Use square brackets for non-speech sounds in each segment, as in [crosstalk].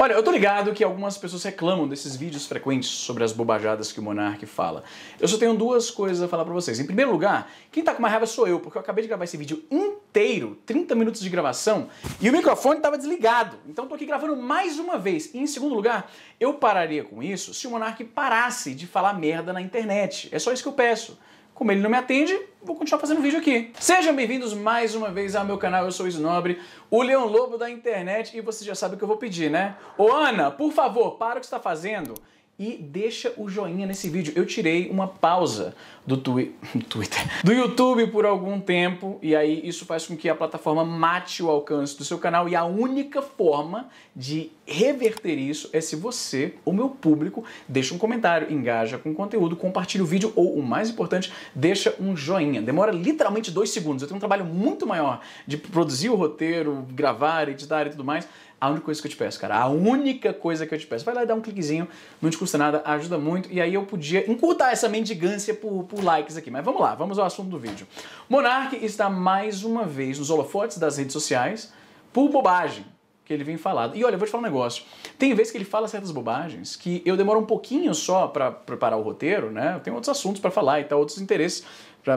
Olha, eu tô ligado que algumas pessoas reclamam desses vídeos frequentes sobre as bobajadas que o Monark fala. Eu só tenho duas coisas a falar pra vocês. Em primeiro lugar, quem tá com uma raiva sou eu, porque eu acabei de gravar esse vídeo inteiro, 30 minutos de gravação, e o microfone tava desligado. Então tô aqui gravando mais uma vez. E em segundo lugar, eu pararia com isso se o Monark parasse de falar merda na internet. É só isso que eu peço. Como ele não me atende, vou continuar fazendo vídeo aqui. Sejam bem-vindos mais uma vez ao meu canal, eu sou o Snobre, o Leão Lobo da internet, e você já sabe o que eu vou pedir, né? Ô Ana, por favor, para o que está fazendo e deixa o joinha nesse vídeo. Eu tirei uma pausa do twi [laughs] Twitter, do YouTube por algum tempo e aí isso faz com que a plataforma mate o alcance do seu canal e a única forma de reverter isso é se você, o meu público, deixa um comentário, engaja com o conteúdo, compartilha o vídeo ou o mais importante, deixa um joinha. Demora literalmente dois segundos. Eu tenho um trabalho muito maior de produzir o roteiro, gravar, editar e tudo mais a única coisa que eu te peço, cara, a única coisa que eu te peço, vai lá e dá um cliquezinho, não te custa nada, ajuda muito. E aí eu podia encurtar essa mendigância por, por likes aqui. Mas vamos lá, vamos ao assunto do vídeo. Monark está mais uma vez nos holofotes das redes sociais por bobagem que ele vem falado. E olha, eu vou te falar um negócio. Tem vezes que ele fala certas bobagens que eu demoro um pouquinho só para preparar o roteiro, né? Eu tenho outros assuntos para falar e tal, outros interesses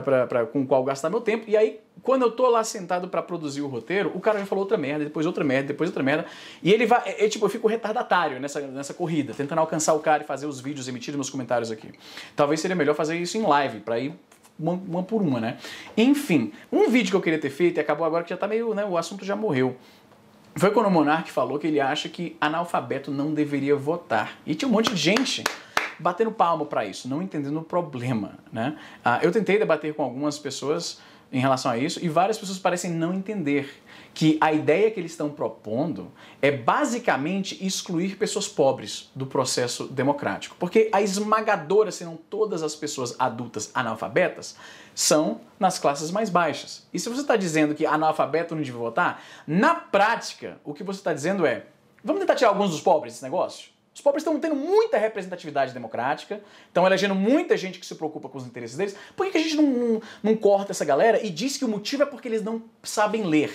pra, pra, pra, com o qual gastar meu tempo. E aí, quando eu tô lá sentado para produzir o roteiro, o cara já falou outra merda, depois outra merda, depois outra merda. E ele vai. Eu, é, é, tipo, eu fico retardatário nessa, nessa corrida, tentando alcançar o cara e fazer os vídeos, emitir meus comentários aqui. Talvez seria melhor fazer isso em live, para ir uma, uma, por uma, né? Enfim, um vídeo que eu queria ter feito e acabou agora que já tá meio, né? O assunto já morreu. Foi quando o Monark falou que ele acha que analfabeto não deveria votar. E tinha um monte de gente batendo palmo para isso, não entendendo o problema. Né? Ah, eu tentei debater com algumas pessoas em relação a isso e várias pessoas parecem não entender que a ideia que eles estão propondo é basicamente excluir pessoas pobres do processo democrático. Porque a esmagadora, se não todas as pessoas adultas analfabetas, são nas classes mais baixas. E se você está dizendo que analfabeto não deve votar, na prática, o que você está dizendo é: vamos tentar tirar alguns dos pobres desse negócio? Os pobres estão tendo muita representatividade democrática, estão elegendo muita gente que se preocupa com os interesses deles. Por que, que a gente não, não, não corta essa galera e diz que o motivo é porque eles não sabem ler?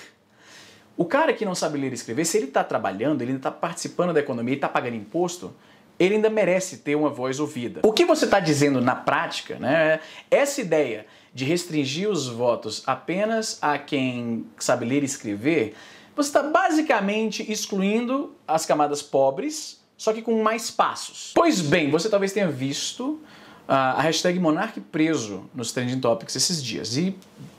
O cara que não sabe ler e escrever, se ele está trabalhando, ele está participando da economia e está pagando imposto, ele ainda merece ter uma voz ouvida. O que você está dizendo na prática, né? É essa ideia de restringir os votos apenas a quem sabe ler e escrever, você está basicamente excluindo as camadas pobres só que com mais passos. Pois bem, você talvez tenha visto ah, a hashtag Monarque preso nos trending topics esses dias. E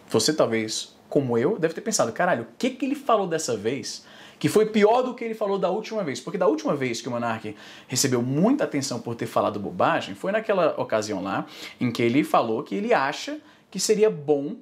você talvez, como eu, deve ter pensado, caralho, o que, que ele falou dessa vez que foi pior do que ele falou da última vez? Porque da última vez que o Monarque recebeu muita atenção por ter falado bobagem, foi naquela ocasião lá em que ele falou que ele acha que seria bom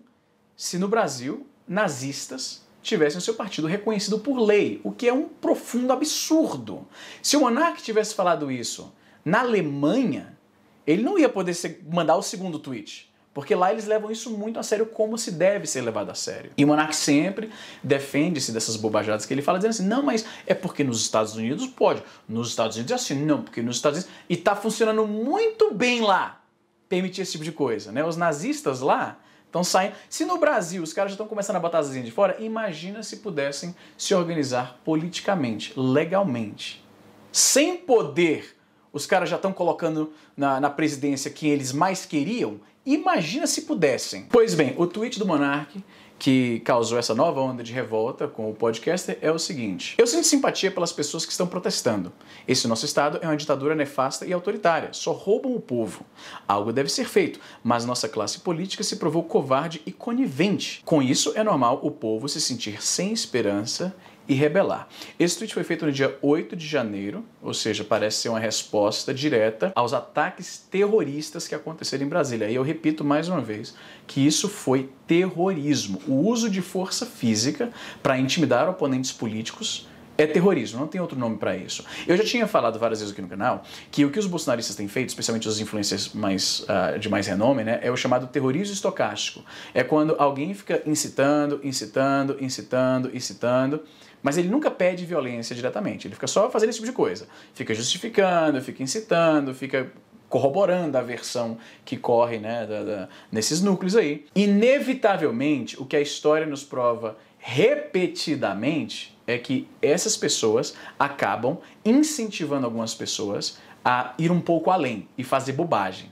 se no Brasil nazistas tivessem seu partido reconhecido por lei, o que é um profundo absurdo. Se o Monarque tivesse falado isso na Alemanha, ele não ia poder mandar o segundo tweet. Porque lá eles levam isso muito a sério, como se deve ser levado a sério. E o sempre defende-se dessas bobajadas que ele fala, dizendo assim: não, mas é porque nos Estados Unidos pode. Nos Estados Unidos é assim, não, porque nos Estados Unidos. E tá funcionando muito bem lá permitir esse tipo de coisa, né? Os nazistas lá então saem. Se no Brasil os caras já estão começando a botar as de fora, imagina se pudessem se organizar politicamente, legalmente. Sem poder, os caras já estão colocando na, na presidência quem eles mais queriam. Imagina se pudessem. Pois bem, o tweet do Monarque que causou essa nova onda de revolta com o podcaster é o seguinte: eu sinto simpatia pelas pessoas que estão protestando. Esse nosso estado é uma ditadura nefasta e autoritária, só roubam o povo. Algo deve ser feito, mas nossa classe política se provou covarde e conivente. Com isso, é normal o povo se sentir sem esperança e rebelar. Esse tweet foi feito no dia 8 de janeiro, ou seja, parece ser uma resposta direta aos ataques terroristas que aconteceram em Brasília. E eu repito mais uma vez que isso foi terrorismo. O uso de força física para intimidar oponentes políticos é terrorismo, não tem outro nome para isso. Eu já tinha falado várias vezes aqui no canal que o que os bolsonaristas têm feito, especialmente os influencers mais, uh, de mais renome, né, é o chamado terrorismo estocástico. É quando alguém fica incitando, incitando, incitando, incitando mas ele nunca pede violência diretamente, ele fica só fazendo esse tipo de coisa. Fica justificando, fica incitando, fica corroborando a versão que corre né, da, da, nesses núcleos aí. Inevitavelmente, o que a história nos prova repetidamente é que essas pessoas acabam incentivando algumas pessoas a ir um pouco além e fazer bobagem.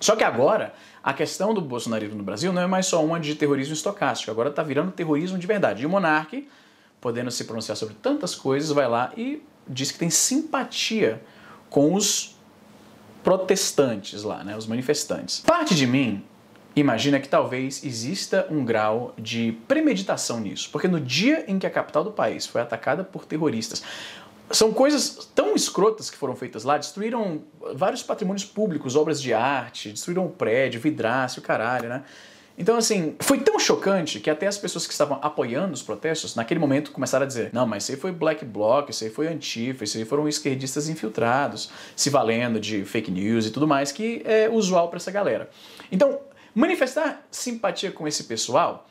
Só que agora, a questão do bolsonarismo no Brasil não é mais só uma de terrorismo estocástico, agora está virando terrorismo de verdade. E o monarque podendo se pronunciar sobre tantas coisas, vai lá e diz que tem simpatia com os protestantes lá, né, os manifestantes. Parte de mim imagina que talvez exista um grau de premeditação nisso, porque no dia em que a capital do país foi atacada por terroristas, são coisas tão escrotas que foram feitas lá, destruíram vários patrimônios públicos, obras de arte, destruíram o prédio, vidraça, o caralho, né? Então, assim, foi tão chocante que até as pessoas que estavam apoiando os protestos, naquele momento, começaram a dizer: não, mas isso aí foi black bloc, isso aí foi antifa, isso aí foram esquerdistas infiltrados, se valendo de fake news e tudo mais, que é usual para essa galera. Então, manifestar simpatia com esse pessoal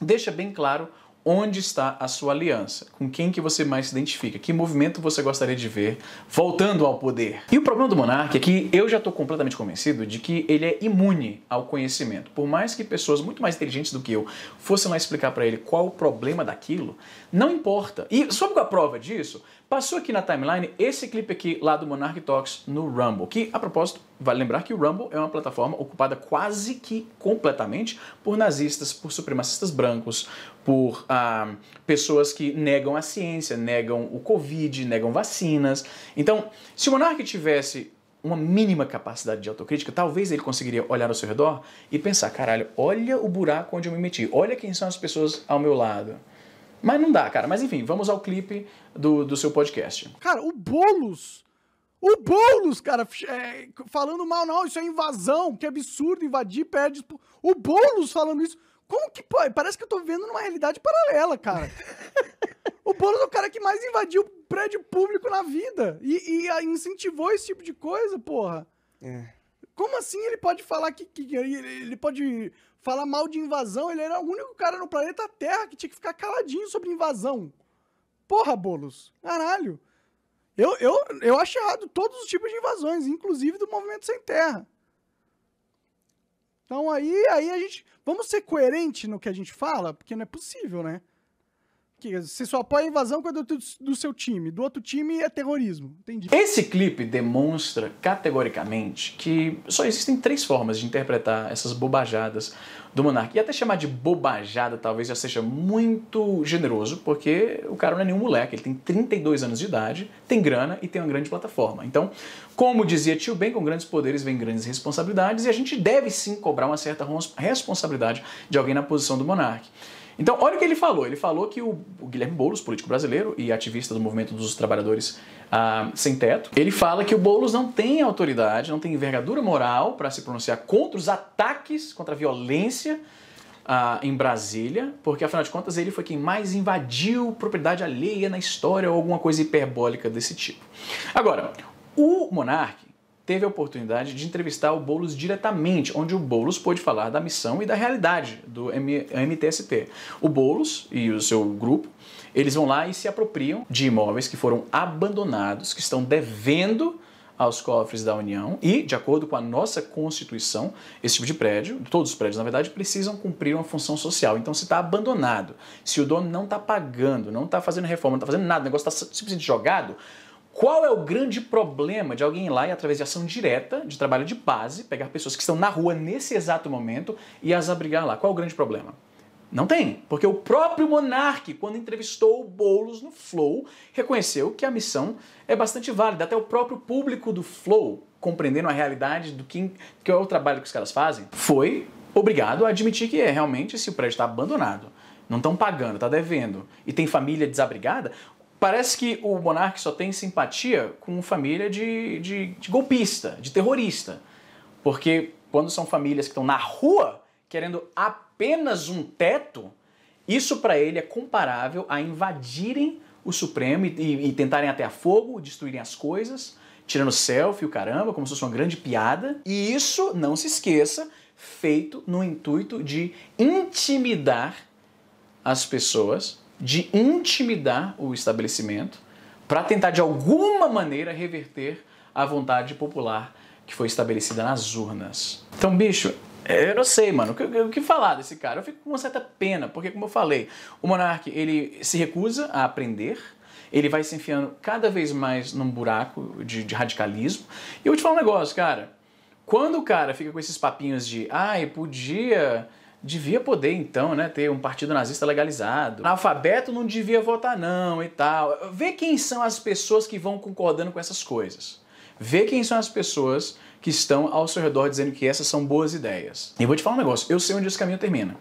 deixa bem claro onde está a sua aliança, com quem que você mais se identifica, que movimento você gostaria de ver voltando ao poder. E o problema do monarca é que eu já estou completamente convencido de que ele é imune ao conhecimento. Por mais que pessoas muito mais inteligentes do que eu fossem lá explicar para ele qual o problema daquilo, não importa. E sabe a prova disso? Passou aqui na timeline esse clipe aqui lá do Monarch Talks no Rumble, que a propósito, vale lembrar que o Rumble é uma plataforma ocupada quase que completamente por nazistas, por supremacistas brancos, por ah, pessoas que negam a ciência, negam o Covid, negam vacinas. Então, se o Monarch tivesse uma mínima capacidade de autocrítica, talvez ele conseguiria olhar ao seu redor e pensar: caralho, olha o buraco onde eu me meti, olha quem são as pessoas ao meu lado. Mas não dá, cara. Mas enfim, vamos ao clipe do, do seu podcast. Cara, o Boulos. O Boulos, cara, é, falando mal, não, isso é invasão, que absurdo, invadir, perde. O Boulos falando isso. Como que pode? Parece que eu tô vendo numa realidade paralela, cara. [laughs] o Boulos é o cara que mais invadiu prédio público na vida e, e ah, incentivou esse tipo de coisa, porra. É como assim ele pode falar que, que, ele pode falar mal de invasão? Ele era o único cara no planeta Terra que tinha que ficar caladinho sobre invasão. Porra, bolos. Caralho. Eu, eu, eu acho errado todos os tipos de invasões, inclusive do movimento sem terra. Então aí, aí a gente. Vamos ser coerente no que a gente fala, porque não é possível, né? quê? Você só apoia a invasão quando é do, do seu time. Do outro time é terrorismo. Entendi. Esse clipe demonstra categoricamente que só existem três formas de interpretar essas bobajadas do monarca. E até chamar de bobajada talvez já seja muito generoso, porque o cara não é nenhum moleque, ele tem 32 anos de idade, tem grana e tem uma grande plataforma. Então, como dizia Tio Ben, com grandes poderes vem grandes responsabilidades e a gente deve sim cobrar uma certa responsabilidade de alguém na posição do monarca. Então, olha o que ele falou. Ele falou que o, Guilherme Boulos, político brasileiro e ativista do movimento dos trabalhadores ah, sem teto, ele fala que o Boulos não tem autoridade, não tem envergadura moral para se pronunciar contra os ataques, contra a violência ah, em Brasília, porque afinal de contas ele foi quem mais invadiu propriedade alheia na história ou alguma coisa hiperbólica desse tipo. Agora, o monarca teve a oportunidade de entrevistar o Boulos diretamente, onde o Boulos pôde falar da missão e da realidade do M MTST. O Boulos e o seu grupo, eles vão lá e se apropriam de imóveis que foram abandonados, que estão devendo aos cofres da União e, de acordo com a nossa Constituição, esse tipo de prédio, todos os prédios, na verdade, precisam cumprir uma função social. Então, se está abandonado, se o dono não está pagando, não está fazendo reforma, não está fazendo nada, o negócio está simplesmente jogado, qual é o grande problema de alguém ir lá e, através de ação direta, de trabalho de base, pegar pessoas que estão na rua nesse exato momento e as abrigar lá? Qual é o grande problema? Não tem, porque o próprio monarca, quando entrevistou o Boulos no Flow, reconheceu que a missão é bastante válida. Até o próprio público do Flow, compreendendo a realidade do que, que é o trabalho que os caras fazem, foi obrigado a admitir que é realmente se o prédio está abandonado não estão pagando, está devendo, e tem família desabrigada, Parece que o monarca só tem simpatia com família de, de, de golpista, de terrorista. Porque quando são famílias que estão na rua querendo apenas um teto, isso para ele é comparável a invadirem o Supremo e, e, tentarem até a fogo, destruírem as coisas, tirando selfie, o caramba, como se fosse uma grande piada. E isso, não se esqueça, feito no intuito de intimidar as pessoas de intimidar o estabelecimento para tentar de alguma maneira reverter a vontade popular que foi estabelecida nas urnas. Então, bicho, eu não sei, mano, o que, falar desse cara? Eu fico com uma certa pena, porque como eu falei, o monarca ele se recusa a aprender, ele vai se enfiando cada vez mais num buraco de, de radicalismo. E eu vou te falar um negócio, cara. Quando o cara fica com esses papinhos de, ai, podia devia poder então, né, ter um partido nazista legalizado. Analfabeto não devia votar não e tal. Vê quem são as pessoas que vão concordando com essas coisas. Vê quem são as pessoas que estão ao seu redor dizendo que essas são boas ideias. E vou te falar um negócio, eu sei onde esse caminho termina.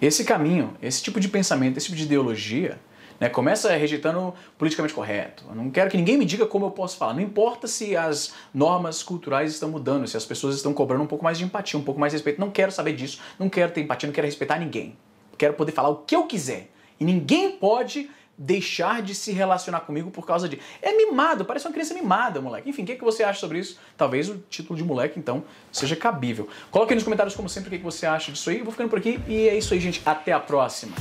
Esse caminho, esse tipo de pensamento, esse tipo de ideologia, né? Começa rejeitando politicamente correto. Eu não quero que ninguém me diga como eu posso falar. Não importa se as normas culturais estão mudando, se as pessoas estão cobrando um pouco mais de empatia, um pouco mais de respeito. Não quero saber disso, não quero ter empatia, não quero respeitar ninguém. Quero poder falar o que eu quiser. E ninguém pode deixar de se relacionar comigo por causa de. É mimado, parece uma criança mimada, moleque. Enfim, o que, é que você acha sobre isso? Talvez o título de moleque, então, seja cabível. Coloque aí nos comentários, como sempre, o que, é que você acha disso aí. Eu vou ficando por aqui e é isso aí, gente. Até a próxima.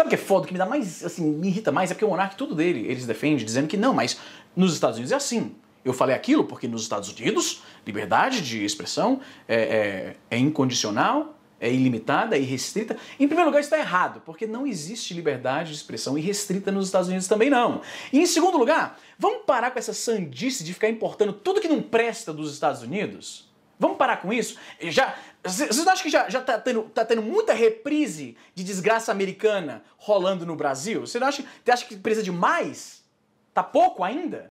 Sabe o que é foda? O que me dá mais, assim, me irrita mais é porque o Monark, tudo dele, eles defendem, dizendo que não, mas nos Estados Unidos é assim. Eu falei aquilo porque nos Estados Unidos, liberdade de expressão é, é, é incondicional, é ilimitada, é irrestrita. Em primeiro lugar, está errado, porque não existe liberdade de expressão irrestrita nos Estados Unidos também não. E em segundo lugar, vamos parar com essa sandice de ficar importando tudo que não presta dos Estados Unidos? Vamos parar com isso? Já vocês acham que já, já tá, tendo, tá tendo muita reprise de desgraça americana rolando no Brasil? Você não acha, você acha que precisa de mais? Tá pouco ainda?